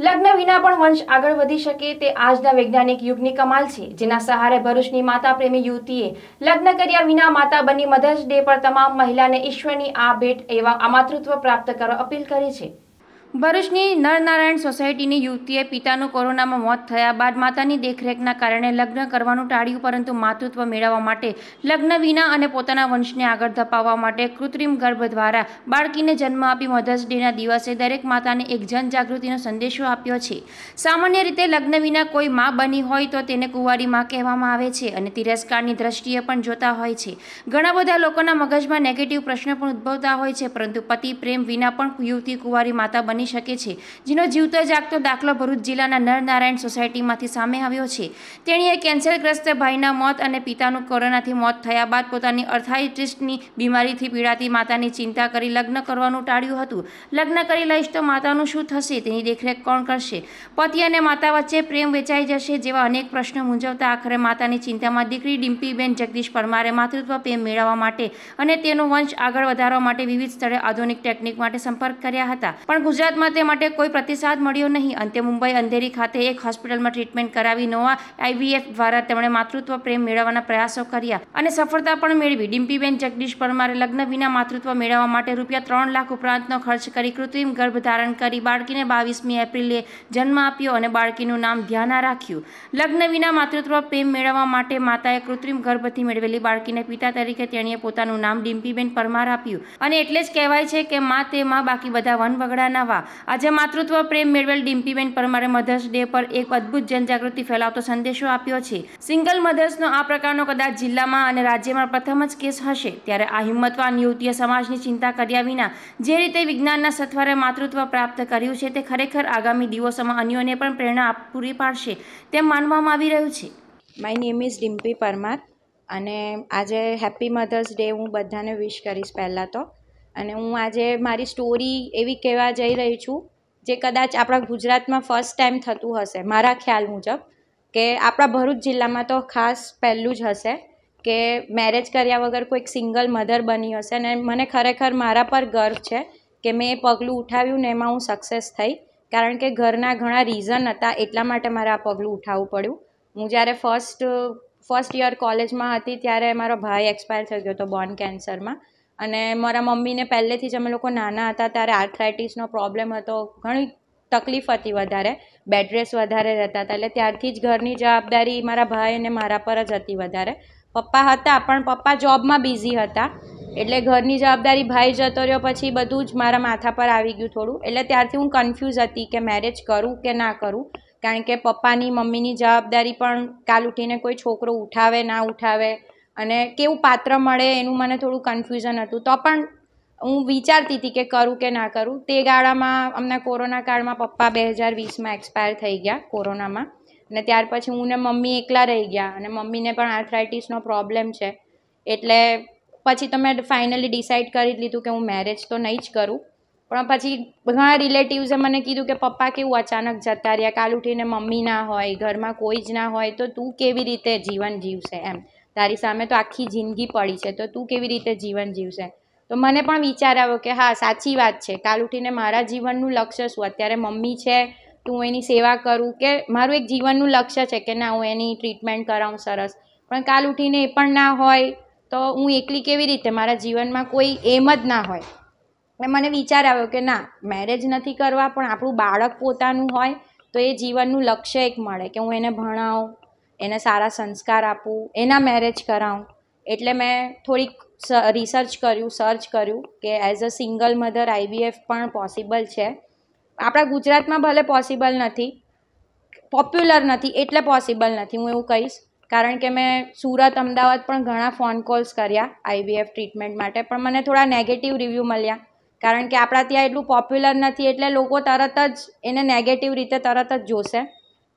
લગ્ન વિના પણ વંશ આગળ વધી શકે તે આજના વૈજ્ઞાનિક યુગની કમાલ છે જેના સહારે ભરૂચની માતા પ્રેમી યુવતીએ લગ્ન કર્યા વિના માતા બની મધર્સ ડે પર તમામ મહિલાને ઈશ્વરની આ ભેટ એવા આમાતૃત્વ પ્રાપ્ત કરવા અપીલ કરી છે ભરૂચની નરનારાયણ સોસાયટીની યુવતીએ પિતાનું કોરોનામાં મોત થયા બાદ માતાની દેખરેખના કારણે લગ્ન કરવાનું ટાળ્યું પરંતુ માતૃત્વ મેળવવા માટે લગ્ન વિના અને પોતાના વંશને આગળ ધપાવવા માટે કૃત્રિમ ગર્ભ દ્વારા બાળકીને જન્મ આપી મધર્સ ડેના દિવસે દરેક માતાને એક જનજાગૃતિનો સંદેશો આપ્યો છે સામાન્ય રીતે લગ્ન વિના કોઈ મા બની હોય તો તેને કુંવારી મા કહેવામાં આવે છે અને તિરસ્કારની દ્રષ્ટિએ પણ જોતા હોય છે ઘણા બધા લોકોના મગજમાં નેગેટિવ પ્રશ્ન પણ ઉદ્ભવતા હોય છે પરંતુ પતિ પ્રેમ વિના પણ યુવતી કુંવારી માતા બની બની શકે છે જેનો જીવતો જાગતો દાખલો ભરૂચ જિલ્લાના નરનારાયણ સોસાયટીમાંથી સામે આવ્યો છે તેણીએ કેન્સરગ્રસ્ત ભાઈના મોત અને પિતાનું કોરોનાથી મોત થયા બાદ પોતાની અર્થાઇટિસની બીમારીથી પીડાતી માતાની ચિંતા કરી લગ્ન કરવાનું ટાળ્યું હતું લગ્ન કરી લઈશ તો માતાનું શું થશે તેની દેખરેખ કોણ કરશે પતિ અને માતા વચ્ચે પ્રેમ વેચાઈ જશે જેવા અનેક પ્રશ્નો મૂંઝવતા આખરે માતાની ચિંતામાં દીકરી ડિમ્પીબેન જગદીશ પરમારે માતૃત્વ પ્રેમ મેળવવા માટે અને તેનો વંશ આગળ વધારવા માટે વિવિધ સ્થળે આધુનિક ટેકનિક માટે સંપર્ક કર્યા હતા પણ ગુજરાત ગુજરાતમાં તે માટે કોઈ પ્રતિસાદ મળ્યો નહીં અંતે મુંબઈ અંધેરી ખાતે એક હોસ્પિટલમાં ટ્રીટમેન્ટ કરાવી નોવા આઈવીએફ દ્વારા તેમણે માતૃત્વ પ્રેમ મેળવવાના પ્રયાસો કર્યા અને સફળતા પણ મેળવી ડિમ્પીબેન જગદીશ પરમારે લગ્ન વિના માતૃત્વ મેળવવા માટે રૂપિયા ત્રણ લાખ ઉપરાંતનો ખર્ચ કરી કૃત્રિમ ગર્ભ ધારણ કરી બાળકીને બાવીસમી એપ્રિલે જન્મ આપ્યો અને બાળકીનું નામ ધ્યાના રાખ્યું લગ્ન વિના માતૃત્વ પ્રેમ મેળવવા માટે માતાએ કૃત્રિમ ગર્ભથી મેળવેલી બાળકીને પિતા તરીકે તેણીએ પોતાનું નામ ડિમ્પીબેન પરમાર આપ્યું અને એટલે જ કહેવાય છે કે મા તે મા બાકી બધા વન વનવગડા નવા સંસ્થા આજે માતૃત્વ પ્રેમ મેળવેલ ડિમ્પીબેન પરમારે મધર્સ ડે પર એક અદ્ભુત જનજાગૃતિ ફેલાવતો સંદેશો આપ્યો છે સિંગલ મધર્સનો આ પ્રકારનો કદાચ જિલ્લામાં અને રાજ્યમાં પ્રથમ જ કેસ હશે ત્યારે આ હિંમતવાન યુવતીએ સમાજની ચિંતા કર્યા વિના જે રીતે વિજ્ઞાનના સથવારે માતૃત્વ પ્રાપ્ત કર્યું છે તે ખરેખર આગામી દિવસોમાં અન્યોને પણ પ્રેરણા પૂરી પાડશે તેમ માનવામાં આવી રહ્યું છે my name is Dimpy Parmar અને આજે હેપી મધર્સ ડે હું બધાને વિશ કરીશ પહેલાં તો અને હું આજે મારી સ્ટોરી એવી કહેવા જઈ રહી છું જે કદાચ આપણા ગુજરાતમાં ફર્સ્ટ ટાઈમ થતું હશે મારા ખ્યાલ મુજબ કે આપણા ભરૂચ જિલ્લામાં તો ખાસ પહેલું જ હશે કે મેરેજ કર્યા વગર કોઈક સિંગલ મધર બની હશે અને મને ખરેખર મારા પર ગર્વ છે કે મેં એ પગલું ઉઠાવ્યું ને એમાં હું સક્સેસ થઈ કારણ કે ઘરના ઘણા રીઝન હતા એટલા માટે મારે આ પગલું ઉઠાવવું પડ્યું હું જ્યારે ફર્સ્ટ ફર્સ્ટ યર કોલેજમાં હતી ત્યારે મારો ભાઈ એક્સપાયર થઈ ગયો હતો બોર્ન કેન્સરમાં અને મારા મમ્મીને પહેલેથી જ અમે લોકો નાના હતા ત્યારે આર્થરાઇટીસનો પ્રોબ્લેમ હતો ઘણી તકલીફ હતી વધારે બેડ રેસ વધારે રહેતા હતા એટલે ત્યારથી જ ઘરની જવાબદારી મારા ભાઈ અને મારા પર જ હતી વધારે પપ્પા હતા પણ પપ્પા જોબમાં બિઝી હતા એટલે ઘરની જવાબદારી ભાઈ જતો રહ્યો પછી બધું જ મારા માથા પર આવી ગયું થોડું એટલે ત્યારથી હું કન્ફ્યુઝ હતી કે મેરેજ કરું કે ના કરું કારણ કે પપ્પાની મમ્મીની જવાબદારી પણ કાલ ઉઠીને કોઈ છોકરો ઉઠાવે ના ઉઠાવે અને કેવું પાત્ર મળે એનું મને થોડું કન્ફ્યુઝન હતું તો પણ હું વિચારતી હતી કે કરું કે ના કરું તે ગાળામાં અમને કોરોના કાળમાં પપ્પા બે હજાર વીસમાં એક્સપાયર થઈ ગયા કોરોનામાં અને ત્યાર પછી હું ને મમ્મી એકલા રહી ગયા અને મમ્મીને પણ આર્થરાઇટીસનો પ્રોબ્લેમ છે એટલે પછી તમે ફાઇનલી ડિસાઇડ કરી લીધું કે હું મેરેજ તો નહીં જ કરું પણ પછી ઘણા રિલેટિવ્સે મને કીધું કે પપ્પા કેવું અચાનક જતા રહ્યા કાલ ઉઠીને મમ્મી ના હોય ઘરમાં કોઈ જ ના હોય તો તું કેવી રીતે જીવન જીવશે એમ તારી સામે તો આખી જિંદગી પડી છે તો તું કેવી રીતે જીવન જીવશે તો મને પણ વિચાર આવ્યો કે હા સાચી વાત છે કાલ ઉઠીને મારા જીવનનું લક્ષ્ય શું અત્યારે મમ્મી છે તો હું એની સેવા કરું કે મારું એક જીવનનું લક્ષ્ય છે કે ના હું એની ટ્રીટમેન્ટ કરાવું સરસ પણ કાલ ઉઠીને એ પણ ના હોય તો હું એકલી કેવી રીતે મારા જીવનમાં કોઈ એમ જ ના હોય એટલે મને વિચાર આવ્યો કે ના મેરેજ નથી કરવા પણ આપણું બાળક પોતાનું હોય તો એ જીવનનું લક્ષ્ય એક મળે કે હું એને ભણાવું એને સારા સંસ્કાર આપું એના મેરેજ કરાવું એટલે મેં થોડીક રિસર્ચ કર્યું સર્ચ કર્યું કે as a single mother IVF પણ પોસિબલ છે આપણા ગુજરાતમાં ભલે પોસિબલ નથી પોપ્યુલર નથી એટલે પોસિબલ નથી હું એવું કહીશ કારણ કે મેં સુરત અમદાવાદ પણ ઘણા ફોન કોલ્સ કર્યા આઈવીએફ ટ્રીટમેન્ટ માટે પણ મને થોડા નેગેટિવ રિવ્યૂ મળ્યા કારણ કે આપણા ત્યાં એટલું પોપ્યુલર નથી એટલે લોકો તરત જ એને નેગેટિવ રીતે તરત જ જોશે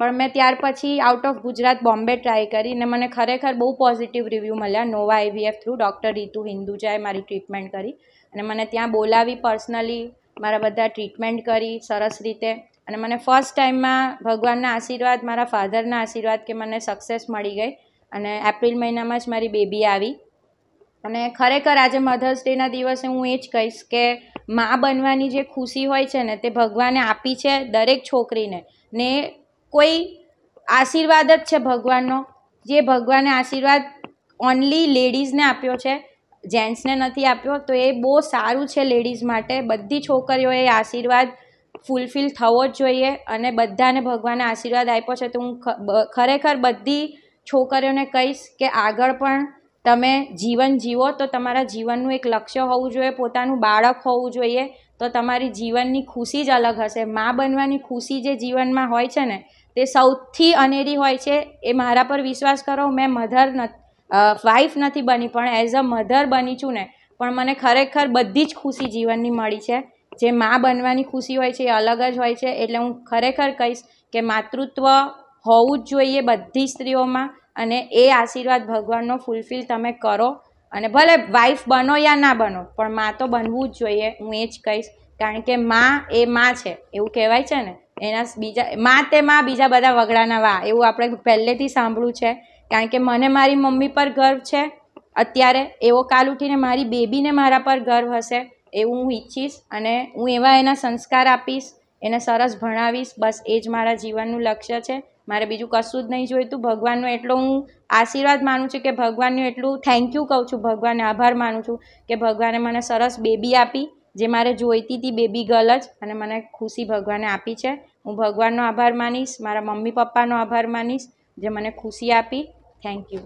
પણ મેં ત્યાર પછી out of Gujarat Bombay try કરી અને મને ખરેખર બહુ પોઝિટિવ રિવ્યૂ મળ્યા Nova IVF through doctor Ritu હિન્દુજાએ મારી ટ્રીટમેન્ટ કરી અને મને ત્યાં બોલાવી પર્સનલી મારા બધા ટ્રીટમેન્ટ કરી સરસ રીતે અને મને ફર્સ્ટ ટાઈમમાં ભગવાનના આશીર્વાદ મારા ફાધરના આશીર્વાદ કે મને સક્સેસ મળી ગઈ અને એપ્રિલ મહિનામાં જ મારી બેબી આવી અને ખરેખર આજે મધર્સ ડેના દિવસે હું એ જ કહીશ કે મા બનવાની જે ખુશી હોય છે ને તે ભગવાને આપી છે દરેક છોકરીને ને કોઈ આશીર્વાદ જ છે ભગવાનનો જે ભગવાને આશીર્વાદ ઓનલી લેડીઝને આપ્યો છે જેન્ટ્સને નથી આપ્યો તો એ બહુ સારું છે લેડીઝ માટે બધી છોકરીઓએ આશીર્વાદ ફૂલફિલ થવો જ જોઈએ અને બધાને ભગવાને આશીર્વાદ આપ્યો છે તો હું ખરેખર બધી છોકરીઓને કહીશ કે આગળ પણ તમે જીવન જીવો તો તમારા જીવનનું એક લક્ષ્ય હોવું જોઈએ પોતાનું બાળક હોવું જોઈએ તો તમારી જીવનની ખુશી જ અલગ હશે મા બનવાની ખુશી જે જીવનમાં હોય છે ને તે સૌથી અનેરી હોય છે એ મારા પર વિશ્વાસ કરો મેં મધર વાઈફ નથી બની પણ એઝ અ મધર બની છું ને પણ મને ખરેખર બધી જ ખુશી જીવનની મળી છે જે મા બનવાની ખુશી હોય છે એ અલગ જ હોય છે એટલે હું ખરેખર કહીશ કે માતૃત્વ હોવું જ જોઈએ બધી સ્ત્રીઓમાં અને એ આશીર્વાદ ભગવાનનો ફૂલફિલ તમે કરો અને ભલે વાઈફ બનો યા ના બનો પણ મા તો બનવું જ જોઈએ હું એ જ કહીશ કારણ કે મા એ મા છે એવું કહેવાય છે ને એના બીજા મા તે મા બીજા બધા વગડાના વા એવું આપણે પહેલેથી સાંભળ્યું છે કારણ કે મને મારી મમ્મી પર ગર્વ છે અત્યારે એવો કાલ ઉઠીને મારી બેબીને મારા પર ગર્વ હશે એવું હું ઈચ્છીશ અને હું એવા એના સંસ્કાર આપીશ એને સરસ ભણાવીશ બસ એ જ મારા જીવનનું લક્ષ્ય છે મારે બીજું કશું જ નહીં જોઈતું ભગવાનનો એટલો હું આશીર્વાદ માનું છું કે ભગવાનનું એટલું થેન્ક યુ કહું છું ભગવાનને આભાર માનું છું કે ભગવાને મને સરસ બેબી આપી જે મારે જોઈતી હતી બેબી ગર્લ જ અને મને ખુશી ભગવાને આપી છે હું ભગવાનનો આભાર માનીશ મારા મમ્મી પપ્પાનો આભાર માનીશ જે મને ખુશી આપી થેન્ક યુ